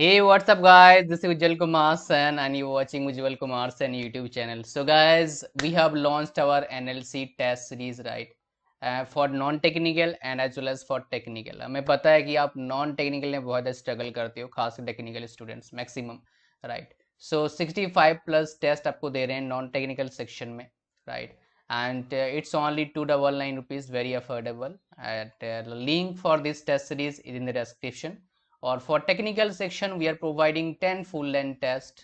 hey what's up guys this is ujjal kumar sen and you're watching ujjal kumar sen youtube channel so guys we have launched our nlc test series right uh, for non-technical and as well as for technical i am know that you non-technical struggle karte ho, technical students maximum right so 65 plus test you are non-technical section mein, right and uh, it's only 299 rupees very affordable at uh, link for this test series is in the description और for technical section we are providing ten full length test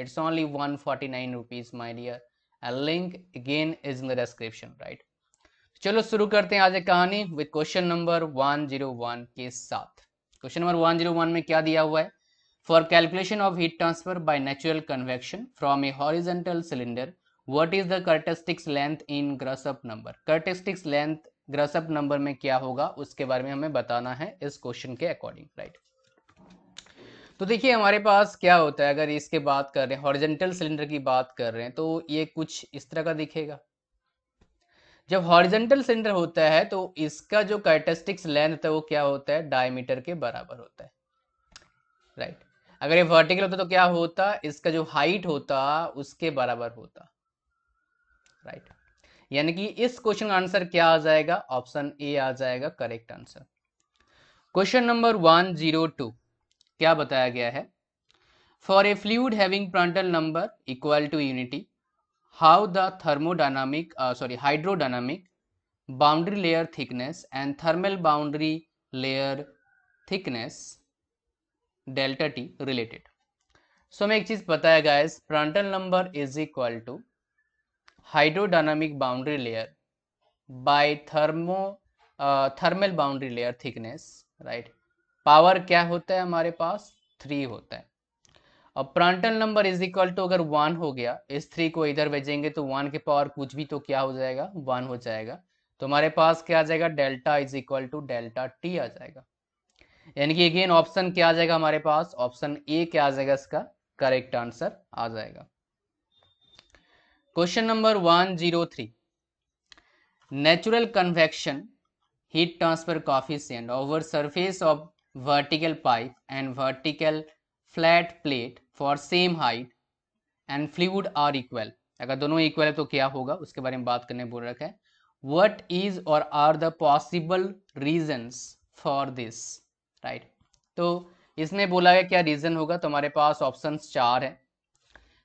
it's only one forty nine rupees my dear and link again is in the description right चलो शुरू करते हैं आज एक कहानी with question number one zero one के साथ question number one zero one में क्या दिया हुआ है for calculation of heat transfer by natural convection from a horizontal cylinder what is the करटेस्टिक्स length in Grashof number characteristic length Grashof number में क्या होगा उसके बारे में हमें बताना है इस क्वेश्चन के अकॉर्डिंग राइट right? तो देखिए हमारे पास क्या होता है अगर इसके बात कर रहे हैं हॉरिजेंटल सिलेंडर की बात कर रहे हैं तो ये कुछ इस तरह का दिखेगा जब हॉरिजेंटल सिलेंडर होता है तो इसका जो कैटेस्टिक्स लेंथ है वो क्या होता है डायमीटर के बराबर होता है राइट right. अगर ये वर्टिकल होता तो क्या होता इसका जो हाइट होता उसके बराबर होता राइट right. यानी कि इस क्वेश्चन का आंसर क्या आ जाएगा ऑप्शन ए आ जाएगा correct answer question number one zero two क्या बताया गया है for a fluid having Prandtl number equal to unity how the thermodynamic sorry hydrodynamic boundary layer thickness and thermal boundary layer thickness delta T related so हमें एक चीज बताया गया है Prandtl number is equal to hydrodynamic boundary layer by thermo thermal boundary layer thickness right power क्या होता है हमारे पास थ्री होता है अब Prandtl number is equal to अगर वन हो गया इस थ्री को इधर भेजेंगे तो वन के पावर कुछ भी तो क्या हो जाएगा वन हो जाएगा तो हमारे पास क्या आ जाएगा delta is equal to delta T आ जाएगा यानी कि अगेन ऑप्शन क्या आ जाएगा हमारे पास ऑप्शन ए क्या आ जाएगा इसका करेक्ट आंसर आ जाएगा question number one zero three natural convection heat transfer काफी sand over surface of vertical pipe and vertical flat plate for same height and fluid are equal अगर दोनों इक्वल है तो क्या होगा उसके बारे में बात करने बोल रखा है वट इज और are the possible reasons for this right तो इसने बोला है क्या रीजन होगा तो हमारे पास ऑप्शन चार है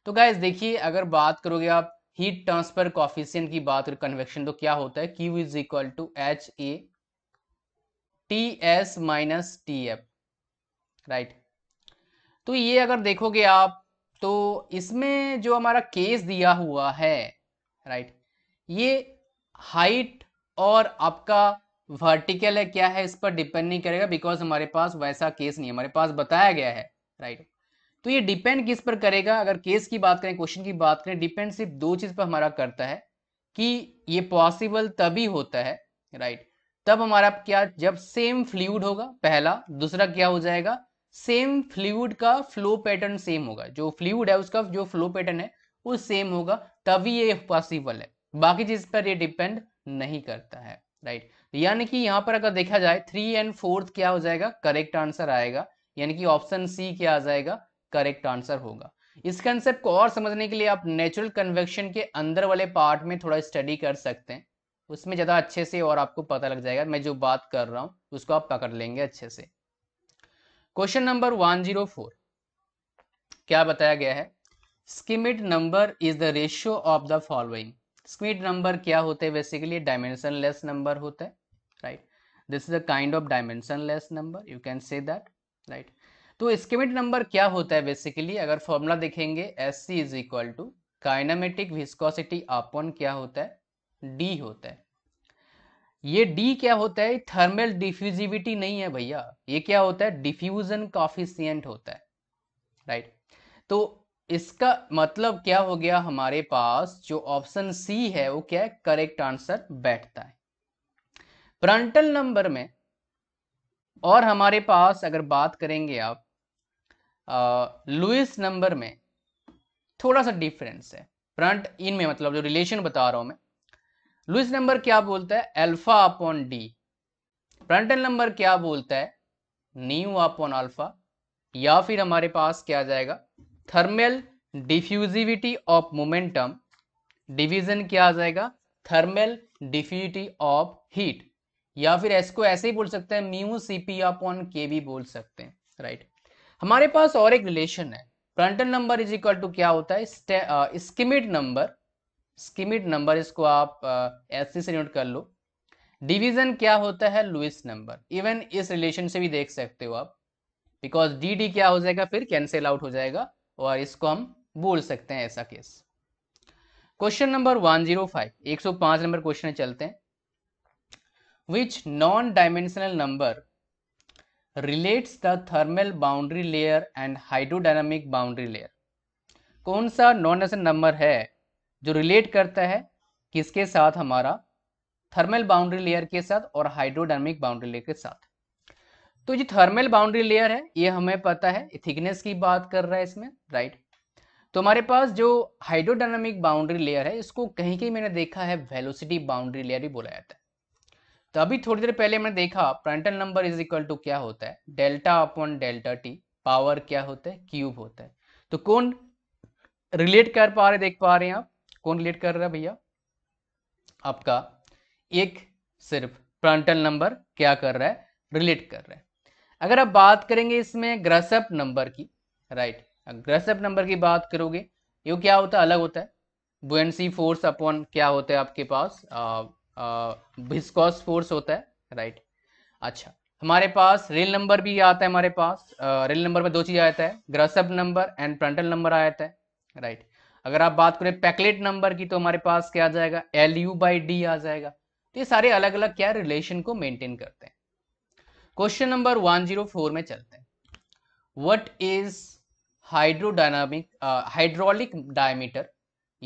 तो गाइज देखिए अगर बात करोगे आप हीट ट्रांसफर कॉफिशियंट की बात करो कन्वेक्शन तो क्या होता है Q is equal to H A T S minus T F right तो ये अगर देखोगे आप तो इसमें जो हमारा केस दिया हुआ है राइट ये हाइट और आपका वर्टिकल है क्या है इस पर डिपेंड नहीं करेगा बिकॉज हमारे पास वैसा केस नहीं हमारे पास बताया गया है राइट तो ये डिपेंड किस पर करेगा अगर केस की बात करें क्वेश्चन की बात करें डिपेंड सिर्फ दो चीज पर हमारा करता है कि ये पॉसिबल तभी होता है राइट तब हमारा क्या जब सेम फ्लूड होगा पहला दूसरा क्या हो जाएगा सेम फ्लूड का फ्लो पैटर्न सेम होगा जो फ्लूड है उसका जो फ्लो पैटर्न है वो सेम होगा तभी ये पॉसिबल है बाकी चीज पर ये डिपेंड नहीं करता है राइट यानी कि यहाँ पर अगर देखा जाए थ्री एंड फोर्थ क्या हो जाएगा करेक्ट आंसर आएगा यानी कि ऑप्शन सी क्या आ जाएगा करेक्ट आंसर होगा इस कंसेप्ट को और समझने के लिए आप नेचुरल कन्वेक्शन के अंदर वाले पार्ट में थोड़ा स्टडी कर सकते हैं उसमें ज़्यादा अच्छे से और आपको पता लग जाएगा मैं जो बात कर रहा हूँ उसको आप पकड़ लेंगे अच्छे से क्वेश्चन नंबर फोर क्या बताया गया है Schmidt number is the ratio of the following Schmidt number क्या होते हैं बेसिकली डायमेंशन लेस नंबर होता है right this is a kind of dimensionless number you can say that right तो स्किमिट नंबर क्या होता है बेसिकली अगर फॉर्मूला देखेंगे S C is equal to kinematic viscosity upon क्या होता है डी होता है ये डी क्या होता है थर्मल डिफ्यूजिविटी नहीं है भैया ये क्या होता है डिफ्यूजन कॉफिशियंट होता है राइट तो इसका मतलब क्या हो गया हमारे पास जो ऑप्शन सी है वो क्या है करेक्ट आंसर बैठता है फ्रंटल नंबर में और हमारे पास अगर बात करेंगे आप लुइस नंबर में थोड़ा सा डिफरेंस है फ्रंट इन में मतलब जो रिलेशन बता रहा हूं मैं लुइस नंबर क्या बोलता है alpha upon D Prandtl number क्या बोलता है न्यू अपॉन अल्फा या फिर हमारे पास क्या आ जाएगा thermal diffusivity of momentum division क्या आ जाएगा थर्मल डिफ्यूजिटी ऑफ हीट या फिर इसको ऐसे ही बोल सकते हैं म्यू सी पी अपॉन के भी बोल सकते हैं राइट हमारे पास और एक रिलेशन है Prandtl number is equal to क्या होता है स्किमिट नंबर स्कीमिड नंबर इसको आप एस से नोट कर लो डिवीजन क्या होता है लुइस नंबर इवन इस रिलेशन से भी देख सकते हो आप बिकॉज डी डी क्या हो जाएगा फिर कैंसिल आउट हो जाएगा और इसको हम बोल सकते हैं ऐसा case question number 105 105 number question चलते हैं which non dimensional number relates the thermal boundary layer and hydrodynamic boundary layer कौन सा नॉन डायमेंशनल नंबर है जो रिलेट करता है किसके साथ हमारा थर्मल बाउंड्री लेयर के साथ और हाइड्रोडर्मिक बाउंड्री लेयर के साथ तो जो थर्मल बाउंड्री लेयर है ये हमें पता है थिकनेस की बात कर रहा है इसमें राइट तो हमारे पास जो हाइड्रोडायनामिक बाउंड्री लेयर है इसको कहीं कहीं मैंने देखा है वेलोसिटी बाउंड्री लेयर भी बोला जाता है तो अभी थोड़ी देर पहले मैंने देखा Prandtl number is equal to क्या होता है delta upon delta T power क्या होता है क्यूब होता है तो कौन रिलेट कर पा रहे देख पा रहे हैं आप कौन रिलेट कर रहा है भैया आपका एक सिर्फ प्रांटल नंबर क्या कर रहा है रिलेट कर रहा है अगर आप बात करेंगे इसमें ग्रसअप नंबर की राइट ग्रसअप नंबर की बात करोगे ये क्या होता है अलग होता है बुएनसी फोर्स अपॉन क्या होता है आपके पास विस्कॉस फोर्स होता है राइट अच्छा हमारे पास रेल नंबर भी आता है हमारे पास रेल नंबर में दो चीज आता है Grashof number and Prandtl number आ जाता है राइट अगर आप बात करें पैकलेट नंबर की तो हमारे पास क्या आ जाएगा एल यू बाई डी आ जाएगा तो ये सारे अलग अलग क्या रिलेशन को मेंटेन करते हैं क्वेश्चन नंबर 104 में चलते हैं what is hydrodynamic hydraulic diameter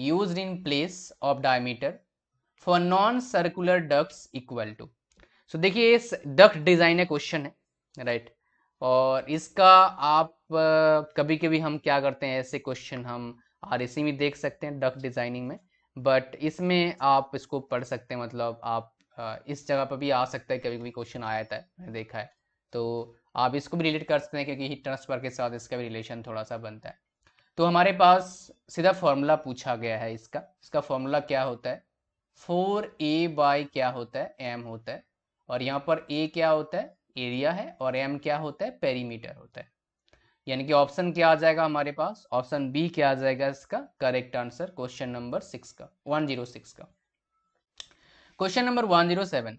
use in place of diameter for non circular ducts equal to so देखिए इस डक्ट डिजाइन क्वेश्चन है राइट right? और इसका आप कभी कभी हम क्या करते हैं ऐसे क्वेश्चन हम आर में देख सकते हैं डक डिज़ाइनिंग में बट इसमें आप इसको पढ़ सकते हैं मतलब आप इस जगह पर भी आ सकता है कभी कभी क्वेश्चन आया था मैंने देखा है तो आप इसको भी रिलेट कर सकते हैं क्योंकि हीट ट्रांसफर के साथ इसका भी रिलेशन थोड़ा सा बनता है तो हमारे पास सीधा फॉर्मूला पूछा गया है इसका इसका फॉर्मूला क्या होता है फोर ए बाई क्या होता है एम होता है और यहाँ पर ए क्या होता है एरिया है और एम क्या होता है पेरीमीटर होता है यानी कि ऑप्शन क्या आ जाएगा हमारे पास ऑप्शन बी क्या आ जाएगा इसका correct answer question number six का वन जीरो सिक्स का question number one zero seven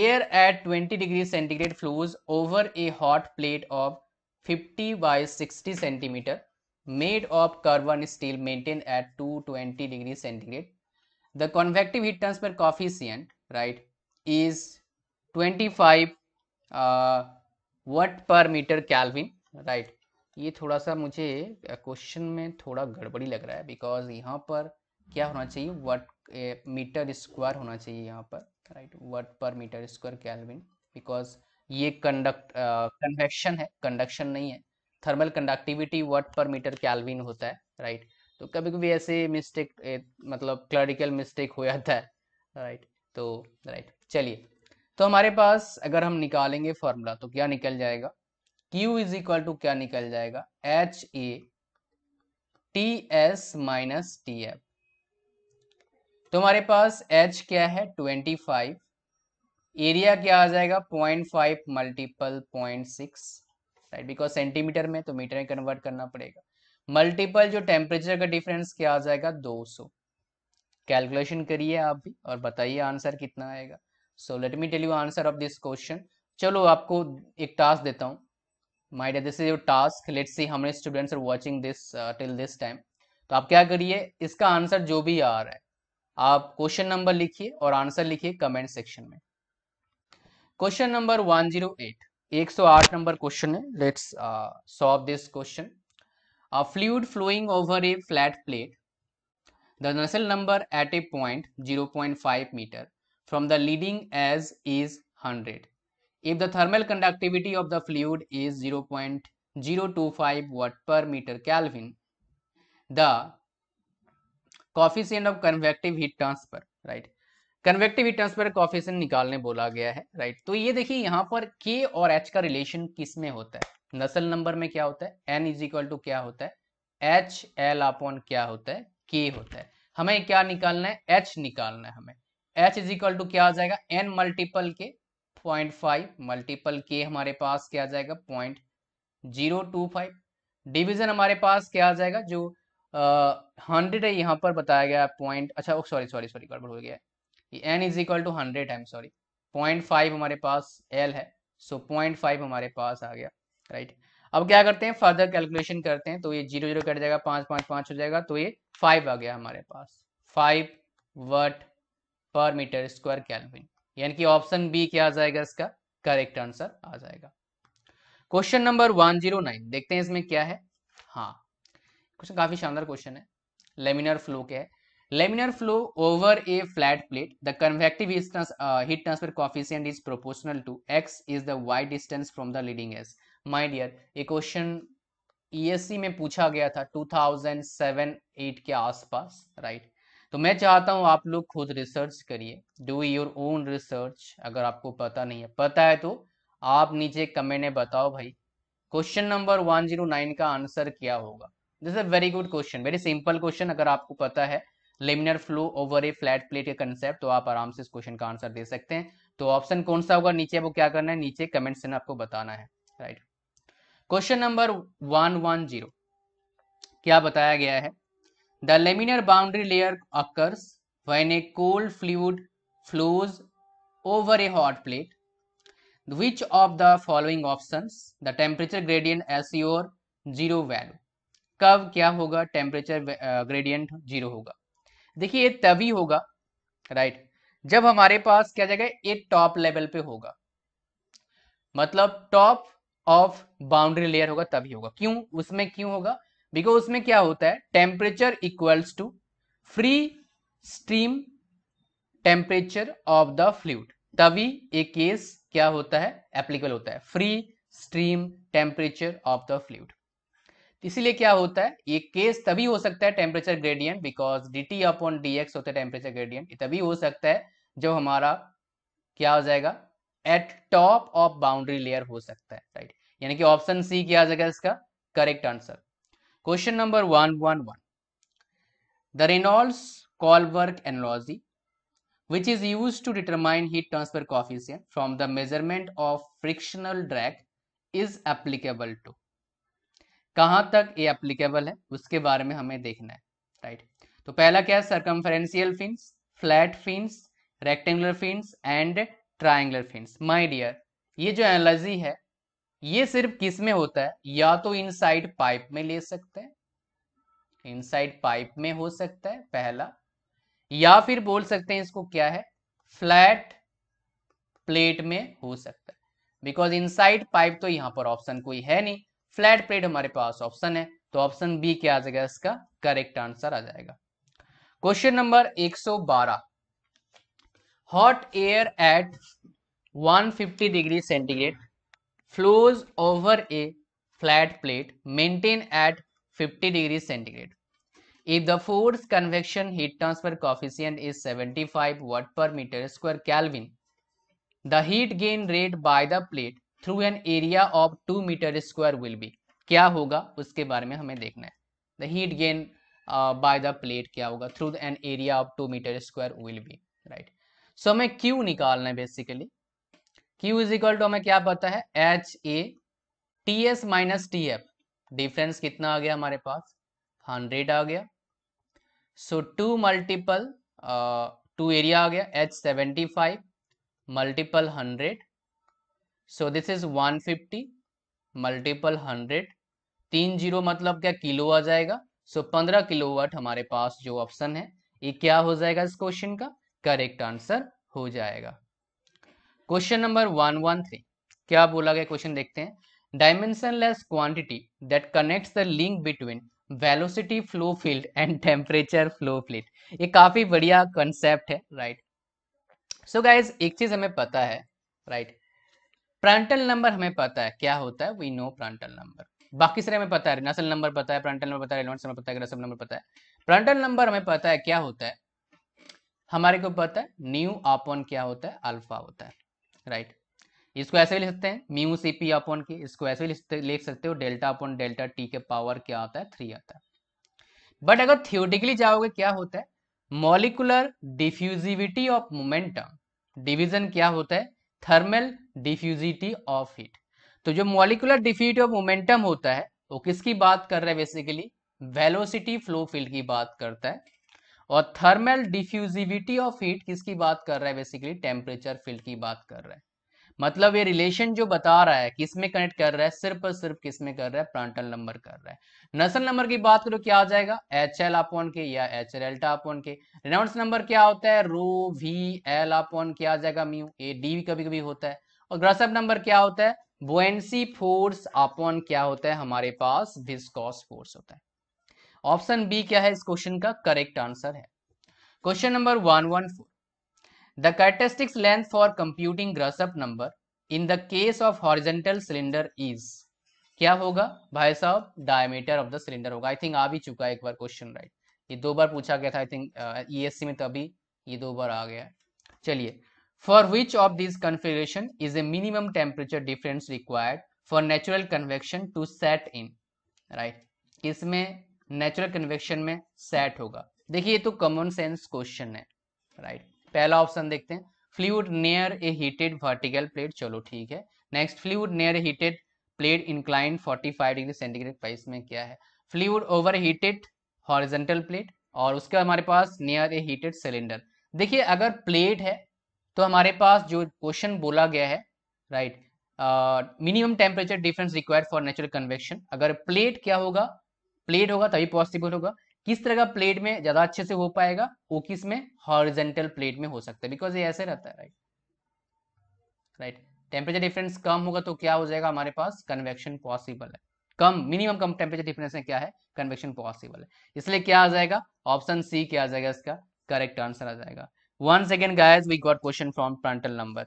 air at twenty degree centigrade flows over a hot plate of fifty by sixty centimeter made of carbon steel maintain at two twenty degree centigrade the convective heat transfer coefficient right is twenty five uh, watt per meter kelvin right ये थोड़ा सा मुझे question में थोड़ा गड़बड़ी लग रहा है बिकॉज यहाँ पर क्या होना चाहिए वट मीटर स्क्वायर होना चाहिए यहाँ पर right watt per metre square kelvin because ये कंडक्ट कन्वेक्शन है कंडक्शन नहीं है thermal conductivity watt per meter kelvin होता है राइट right? तो कभी कभी ऐसे मिस्टेक मतलब क्लरिकल मिस्टेक हो जाता है राइट right? तो राइट right. चलिए तो हमारे पास अगर हम निकालेंगे फॉर्मूला तो क्या निकल जाएगा Q इज इक्वल टू क्या निकल जाएगा H A T S minus T F तुम्हारे पास एच क्या है ट्वेंटी एरिया क्या आ जाएगा 0.5 five multiple point six right because centimeter में तो मीटर में कन्वर्ट करना पड़ेगा मल्टीपल जो टेम्परेचर का डिफरेंस क्या आ जाएगा 200 कैलकुलेशन करिए आप भी और बताइए आंसर कितना आएगा so let me tell you answer of this question चलो आपको एक टास्क देता हूँ my dear this is your task let's see हमने students are watching this till this time तो आप क्या करिए इसका आंसर जो भी आ रहा है आप क्वेश्चन नंबर लिखिए और आंसर लिखिए कमेंट सेक्शन में क्वेश्चन नंबर 108 108 नंबर क्वेश्चन है let's solve this question a flowing over a flat plate the Nusselt number at a point zero point five meter from the leading edge is hundred if the thermal conductivity of the fluid is 0.025 watt per meter Kelvin, the coefficient of convective heat transfer, right? Convective heat transfer coefficient निकालने बोला गया है right right? तो ये देखिए यहाँ पर K और H का रिलेशन किस में होता है नसल नंबर में क्या होता है N इज इक्वल टू क्या होता है एच एल अपॉन क्या होता है K होता है हमें क्या निकालना है H निकालना है हमें H इज इक्वल टू क्या आ जाएगा N मल्टीपल के पॉइंट फाइव मल्टीपल के हमारे पास क्या आ जाएगा point zero two five division हमारे पास क्या आ जाएगा जो हंड्रेड है यहाँ पर बताया गया पॉइंट अच्छा सॉरी सॉरी सॉरी गड़बड़ हो गया N is equal to hundred M sorry point five हमारे पास एल है सो पॉइंट फाइव हमारे पास आ गया राइट अब क्या करते हैं फर्दर कैलकुलेशन करते हैं तो ये जीरो जीरो कट जाएगा पाँच पाँच पाँच हो जाएगा तो ये फाइव आ गया हमारे पास five watt per metre square kelvin यानी कि ऑप्शन बी क्या आ जाएगा इसका करेक्ट आंसर आ जाएगा question number one zero nine देखते हैं इसमें क्या है हाँ क्वेश्चन काफी शानदार क्वेश्चन है लेमिनर फ्लो क्या है laminar flow over a flat plate the convective heat transfer coefficient is proportional to X is the Y distance from the leading edge my dear ये क्वेश्चन ई e में पूछा गया था 2007-8 के आसपास राइट तो मैं चाहता हूँ आप लोग खुद रिसर्च करिए डू योर ओन रिसर्च अगर आपको पता नहीं है पता है तो आप नीचे कमेंट में बताओ भाई क्वेश्चन नंबर 109 का आंसर क्या होगा this a very good question very simple question अगर आपको पता है laminar flow over a flat plate का कंसेप्ट तो आप आराम से इस क्वेश्चन का आंसर दे सकते हैं तो ऑप्शन कौन सा होगा नीचे वो क्या करना है नीचे कमेंट से आपको बताना है राइट क्वेश्चन नंबर वन क्या बताया गया है The laminar boundary layer occurs when a cold fluid flows over a hot plate. Which of the following options the temperature gradient as your zero value? कब क्या होगा टेम्परेचर ग्रेडियंट जीरो होगा देखिए ये तभी होगा राइट right? जब हमारे पास क्या जाएगा ये टॉप लेवल पे होगा मतलब टॉप ऑफ बाउंड्री लेयर होगा तभी होगा क्यों उसमें क्यों होगा बिकॉज उसमें क्या होता है temperature equals to free stream temperature of the fluid तभी एक केस क्या होता है एप्लीकेबल होता है free stream temperature of the fluid इसीलिए क्या होता है ये केस तभी हो सकता है temperature gradient because D T upon D X होता है टेम्परेचर ग्रेडियंट तभी हो सकता है जब हमारा क्या हो जाएगा at top of boundary layer हो सकता है राइट यानी कि ऑप्शन सी क्या आ जाएगा इसका correct answer question number one one one the Reynolds work analogy which is use to determine heat transfer coefficient from the measurement of frictional drag is applicable to कहां तक ये applicable है उसके बारे में हमें देखना है राइट right? तो पहला क्या है circumferential fin flat fins rectangular fins and triangular fins my dear ये जो एनोलॉजी है ये सिर्फ किस में होता है या तो इनसाइड पाइप में ले सकते हैं इनसाइड पाइप में हो सकता है पहला या फिर बोल सकते हैं इसको क्या है फ्लैट प्लेट में हो सकता है बिकॉज इनसाइड पाइप तो यहां पर ऑप्शन कोई है नहीं फ्लैट प्लेट हमारे पास ऑप्शन है तो ऑप्शन बी क्या आ जाएगा इसका करेक्ट आंसर आ जाएगा question number 112 hot air at 150 degree centigrade flows over a flat plate maintained at 50 degrees centigrade. If the force convection heat transfer coefficient is 75 watt per meter square Kelvin, the heat gain rate by the plate through an area of two metre square will be क्या होगा उसके बारे में हमें देखना है the heat gain by the plate क्या होगा through an area of two metre square will be right so हमें क्यू निकालना है basically Q is equal to हमें क्या पता है H A T S minus T F difference कितना आ गया हमारे पास हंड्रेड आ गया सो टू मल्टीपल टू एरिया आ गया H seventy five multiple hundred so this is one fifty multiple hundred तीन जीरो मतलब क्या किलो आ जाएगा सो पंद्रह किलोवाट हमारे पास जो ऑप्शन है ये क्या हो जाएगा इस क्वेश्चन का करेक्ट आंसर हो जाएगा question number one one three क्या बोला गया क्वेश्चन देखते हैं dimensionless quantity that connects the link between velocity flow field and temperature flow field ये काफी बढ़िया कंसेप्ट है राइट सो गाइज एक चीज हमें पता है राइट प्रांटल नंबर हमें पता है क्या होता है वी नो प्रांटल नंबर बाकी सारे हमें पता है नसल नंबर पता है प्रांटल नंबर पता है नंबर पता है नंबर पता है प्रांटल नंबर हमें पता है क्या होता है हमारे को पता है न्यू अपॉन क्या होता है अल्फा होता है राइट इसको ऐसे भी लिख सकते हैं म्यू सी पी अपन की इसको ऐसे भी लिख सकते हो डेल्टा अपॉन डेल्टा टी के पावर क्या होता है थ्री आता है बट अगर थियोटिकली जाओगे क्या होता है molecular diffusivity of momentum division क्या होता है थर्मल डिफ्यूजिटी ऑफ हीट तो जो मॉलिकुलर डिफ्यूजिटी ऑफ मोमेंटम होता है वो किसकी बात कर रहा है बेसिकली वेलोसिटी फ्लो फील्ड की बात करता है और थर्मल डिफ्यूजिविटी ऑफ हीट किसकी बात कर रहा है बेसिकली टेम्परेचर फील्ड की बात कर रहा है मतलब ये रिलेशन जो बता रहा है किसमें कनेक्ट कर रहा है सिर्फ और सिर्फ किसमें कर रहा है प्रांटल नंबर कर रहा है नसल नंबर की बात करो क्या आ जाएगा एच एल अपन के या एच एल एल्टा अपन के रेनॉल्ड्स नंबर क्या होता है रो वी एल अपन क्या आ जाएगा म्यू ए डी भी कभी कभी होता है और ग्रासअप नंबर क्या होता है बोएंसी फोर्स अपन क्या होता है हमारे पास विस्कॉस फोर्स होता है ऑप्शन बी क्या है इस क्वेश्चन का करेक्ट आंसर है question number one one four the characteristics length for computing Grashof number in the case of horizontal cylinder is क्या होगा भाई साहब डायमीटर ऑफ द सिलेंडर होगा आई थिंक आ भी चुका है एक बार क्वेश्चन राइट ये दो बार पूछा गया था आई थिंक ईएससी में तभी ये दो बार आ गया चलिए for which of this configuration is a minimum temperature difference required for natural convection to set in right इसमें नेचुरल कन्वेक्शन में सेट होगा देखिए ये तो कॉमन सेंस क्वेश्चन है राइट पहला ऑप्शन देखते हैं fluid near a heated vertical plate चलो ठीक है next fluid near heated plate incline 45 degree centigrade पर इसमें क्या है fluid over heated horizontal plate और उसके हमारे पास नियर ए हीटेड सिलेंडर देखिए अगर प्लेट है तो हमारे पास जो क्वेश्चन बोला गया है right minimum temperature difference required for natural convection अगर प्लेट क्या होगा प्लेट होगा तभी पॉसिबल होगा किस तरह का प्लेट में ज्यादा अच्छे से हो पाएगा वो किस में हॉरिजेंटल प्लेट में हो सकता है बिकॉज ये ऐसे रहता है राइट राइट टेम्परेचर डिफरेंस कम होगा तो क्या हो जाएगा हमारे पास कन्वेक्शन पॉसिबल है कम मिनिमम कम टेम्परेचर डिफरेंस में क्या है कन्वेक्शन पॉसिबल है इसलिए क्या आ जाएगा ऑप्शन सी क्या आ जाएगा इसका करेक्ट आंसर आ जाएगा one second guys we got question from Prandtl number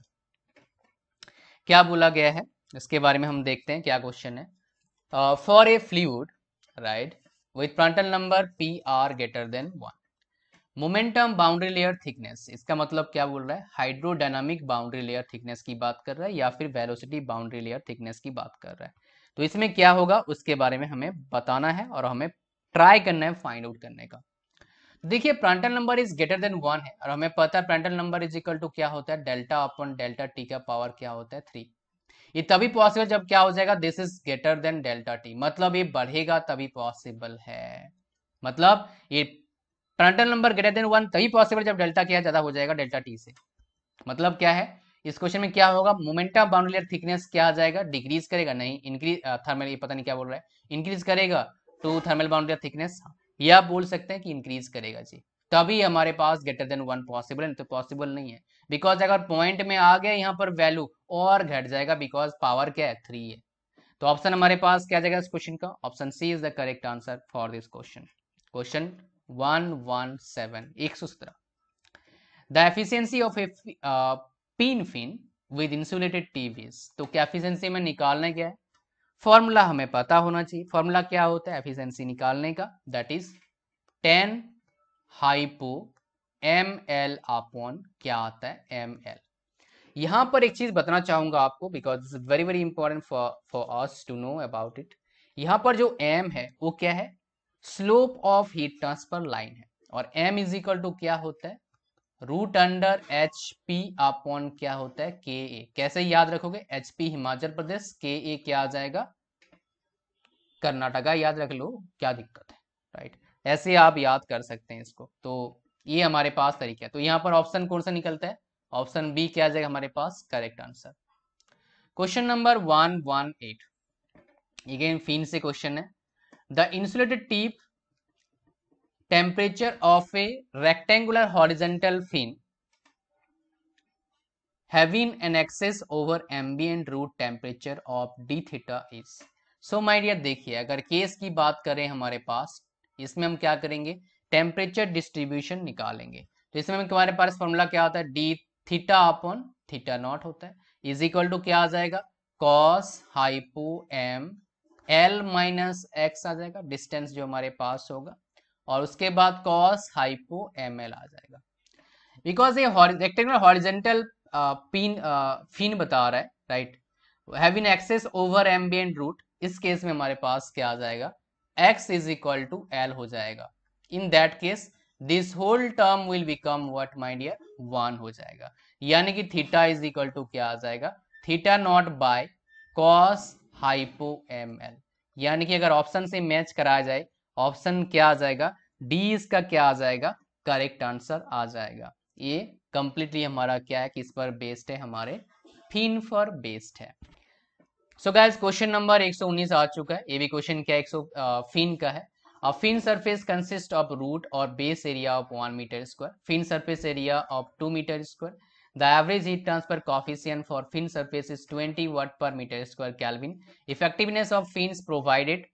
क्या बोला गया है इसके बारे में हम देखते हैं क्या क्वेश्चन है for a fluid right with Prandtl number P R greater than one momentum boundary layer thickness इसका मतलब क्या बोल रहा है हाइड्रोडायनामिक बाउंड्री लेयर थिकनेस की बात कर रहा है या फिर वेलोसिटी बाउंड्री लेयर थिकनेस की बात कर रहा है तो इसमें क्या होगा उसके बारे में हमें बताना है और हमें ट्राई करना है फाइंड आउट करने का तो देखिए Prandtl number is greater than one है और हमें पता है Prandtl number is equal to क्या होता है डेल्टा अपन डेल्टा टी का पावर क्या होता है थ्री ये तभी पॉसिबल जब क्या हो जाएगा this is greater than delta T मतलब ये बढ़ेगा तभी पॉसिबल है मतलब ये Prandtl number greater than one तभी पॉसिबल जब डेल्टा क्या ज्यादा हो जाएगा डेल्टा टी से मतलब क्या है इस क्वेश्चन में क्या होगा मोमेंटम बाउंड्री लेयर थिकनेस क्या आ जाएगा डिक्रीज करेगा नहीं इंक्रीज थर्मल ये पता नहीं क्या बोल रहा है इंक्रीज करेगा to thermal boundary layer thickness या बोल सकते हैं कि इंक्रीज करेगा जी तभी हमारे पास ग्रेटर देन वन पॉसिबल है तो पॉसिबल नहीं है बिकॉज अगर पॉइंट में आ गया यहाँ पर वैल्यू और घट जाएगा बिकॉज पावर क्या है थ्री है तो ऑप्शन हमारे पास क्या जाएगा इस क्वेश्चन का option C is the correct answer for this question question one one seven एक सौ सत्रह the efficiency of pin fin with insulated tips तो क्या एफिशियंसी में निकालना क्या है फॉर्मूला हमें पता होना चाहिए फॉर्मूला क्या होता है एफिशियंसी निकालने का that is tan hypo M L upon क्या आता है एम एल यहां पर एक चीज बताना चाहूंगा आपको because is very very important for for us to know about it यहाँ पर जो एम है वो क्या है slope of heat transfer line है और एम इज इक्वल टू क्या होता है root under H P upon क्या होता है के ए कैसे याद रखोगे एच पी हिमाचल प्रदेश के ए क्या आ जाएगा कर्नाटका याद रख लो क्या दिक्कत है राइट ऐसे आप याद कर सकते हैं इसको तो ये हमारे पास तरीका है तो यहाँ पर ऑप्शन कौन सा निकलता है ऑप्शन बी क्या जाएगा हमारे पास correct answer question number one one eight again fin से क्वेश्चन है the insulated tip temperature of a rectangular horizontal fin having an excess over ambient root temperature of D theta is so my dear देखिए अगर case की बात करें हमारे पास इसमें हम क्या करेंगे टेम्परेचर डिस्ट्रीब्यूशन निकालेंगे तो इसमें हमारे पास फॉर्मूला क्या होता है D theta upon theta naught होता है इज इक्वल टू क्या आ जाएगा cos hypo M L minus X आ जाएगा डिस्टेंस जो हमारे पास होगा और उसके बाद कॉस हाइपो एम एल आ जाएगा बिकॉज ये रेक्टेंगुलर हॉरिजेंटल पिन फिन बता रहा है right have in excess over ambient root इस केस में हमारे पास क्या आ जाएगा X is equal to L हो जाएगा in that case this whole term will become what my dear one हो जाएगा यानी कि थीटा इज इक्वल टू क्या आ जाएगा theta naught by cos hypo M L यानी कि अगर ऑप्शन से मैच कराया जाए ऑप्शन क्या आ जाएगा डी इसका क्या आ जाएगा करेक्ट आंसर आ जाएगा ये कंप्लीटली हमारा क्या है किस पर बेस्ड है हमारे फिन पर बेस्ड है सो गैस क्वेश्चन नंबर 119 आ चुका है ये भी क्वेश्चन क्या एक फिन का है fin surface consist of root और base area of one metre square fin surface area of two metre square the average heat transfer coefficient for fin surface is twenty watt per metre square kelvin effectiveness of fin provided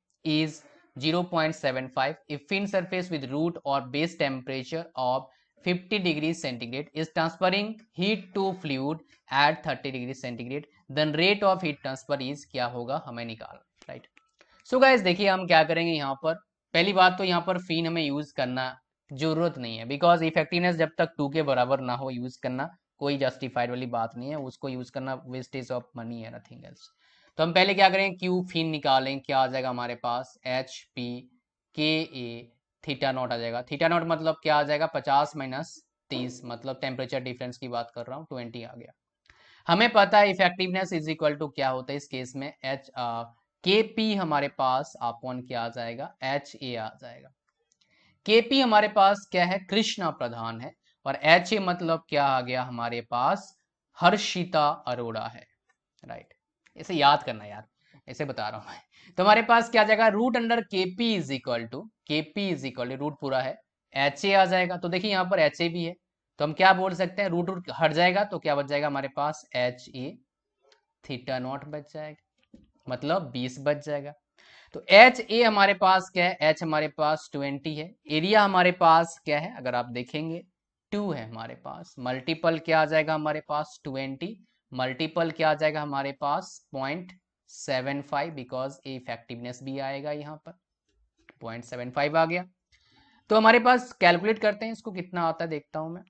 is zero point seven five if fin surface with root और base temperature of 50 degree centigrade is transferring heat to fluid at 30 degree centigrade then rate of heat transfer is क्या होगा हमें निकाल right so guys देखिए हम क्या करेंगे यहाँ पर पहली बात तो यहाँ पर फीन हमें यूज करना जरूरत नहीं है बिकॉज इफेक्टिवनेस जब तक टू के बराबर ना हो यूज करना कोई जस्टिफाइड वाली बात नहीं है उसको यूज करना वेस्टेज ऑफ मनी है नथिंग एल्स तो हम पहले क्या करें क्यू फीन निकालें क्या आ जाएगा हमारे पास एच पी के ए थीटा नॉट आ जाएगा थीटा नॉट मतलब क्या आ जाएगा पचास माइनस तीस मतलब टेम्परेचर डिफरेंस की बात कर रहा हूँ ट्वेंटी आ गया हमें पता है इफेक्टिवनेस इज इक्वल टू क्या होता है इस केस में एच के पी हमारे पास अपॉन क्या आ जाएगा एच ए आ जाएगा के पी हमारे पास क्या है कृष्णा प्रधान है और एच ए मतलब क्या आ गया हमारे पास हर्षिता अरोड़ा है राइट इसे याद करना यार ऐसे बता रहा हूं मैं तो हमारे पास क्या जाएगा root under K P is equal to K P is equal to root पूरा है एच ए आ जाएगा तो देखिए यहाँ पर एच ए भी है तो हम क्या बोल सकते हैं रूट रूट हट जाएगा तो क्या बच जाएगा हमारे पास एच ए थीटा नॉट बच जाएगा मतलब बीस बच जाएगा तो एच ए हमारे पास क्या है एच हमारे पास ट्वेंटी है एरिया हमारे पास क्या है अगर आप देखेंगे टू है हमारे पास मल्टीपल क्या आ जाएगा हमारे पास ट्वेंटी मल्टीपल क्या आ जाएगा हमारे पास point seven five because a effectiveness भी आएगा यहाँ पर पॉइंट सेवन फाइव आ गया तो हमारे पास कैलकुलेट करते हैं इसको कितना आता है देखता हूं मैं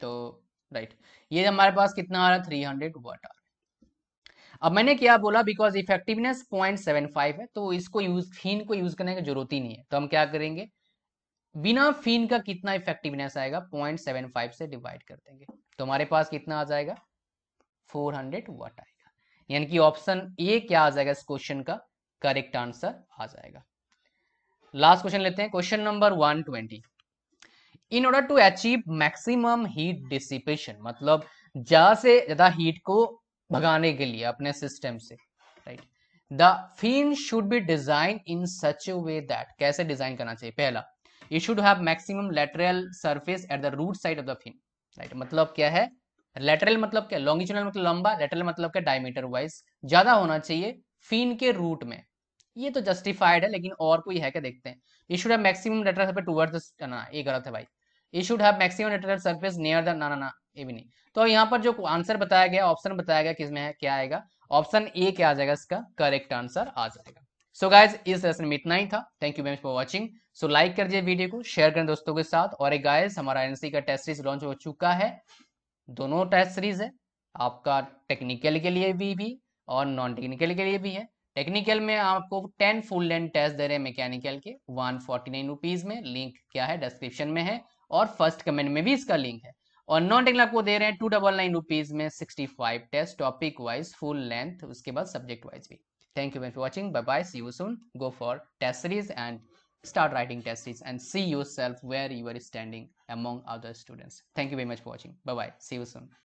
तो राइट ये हमारे पास कितना आ रहा है थ्री हंड्रेड वाट आवर अब मैंने क्या बोला because effectiveness point seven five है तो इसको यूज फीन को यूज करने की जरूरत ही नहीं है तो हम क्या करेंगे बिना फीन का कितना इफेक्टिवनेस आएगा पॉइंट सेवन फाइव से डिवाइड कर देंगे तो हमारे पास कितना आ जाएगा फोर हंड्रेड वाट आएगा यानी कि ऑप्शन ए क्या आ जाएगा इस क्वेश्चन का करेक्ट आंसर आ जाएगा लास्ट क्वेश्चन लेते हैं question number one twenty in order to achieve maximum heat dissipation मतलब ज्यादा से ज्यादा हीट को भगाने के लिए अपने सिस्टम से right the fin should be design in such a way that कैसे डिजाइन करना चाहिए पहला you should have maximum lateral surface at the root side of the fin right मतलब क्या है लेटरल मतलब क्या लॉन्गिट्यूडल मतलब लंबा लेटरल मतलब क्या डायमीटर वाइज ज्यादा होना चाहिए फिन के रूट में ये तो जस्टिफाइड है लेकिन और कोई है क्या देखते हैं ये शुड है मैक्सिमम लेटरल सर्फेस टुवर्ड्स ना ये गलत है भाई ये should have maximum lateral surface near the ना ना ना ये भी नहीं तो यहाँ पर जो आंसर बताया गया ऑप्शन बताया गया किसमें है क्या आएगा ऑप्शन ए क्या आ जाएगा इसका करेक्ट आंसर आ जाएगा सो गाइज इस लेसन में इतना ही था thank you very much for watching so like कर दिए वीडियो को शेयर करें दोस्तों के साथ और गाइज हमारा एनसी का टेस्ट सीरीज लॉन्च हो चुका है दोनों टेस्ट सीरीज है आपका टेक्निकल के लिए भी भी और नॉन टेक्निकल के लिए भी है टेक्निकल में आपको टेन फुल लेंथ टेस्ट दे रहे हैं मैकेनिकल के वन फोर्टी नाइन रुपीज में लिंक क्या है डिस्क्रिप्शन में है और फर्स्ट कमेंट में भी इसका लिंक है और नॉन टेक्निकल आपको दे रहे हैं टू डबल नाइन रुपीज में sixty five test topic wise full length उसके बाद सब्जेक्ट वाइज भी thank you for watching bye bye see you soon go for test series and start writing test sheets and see yourself where you are standing among other students. Thank you very much for watching. Bye bye. See you soon.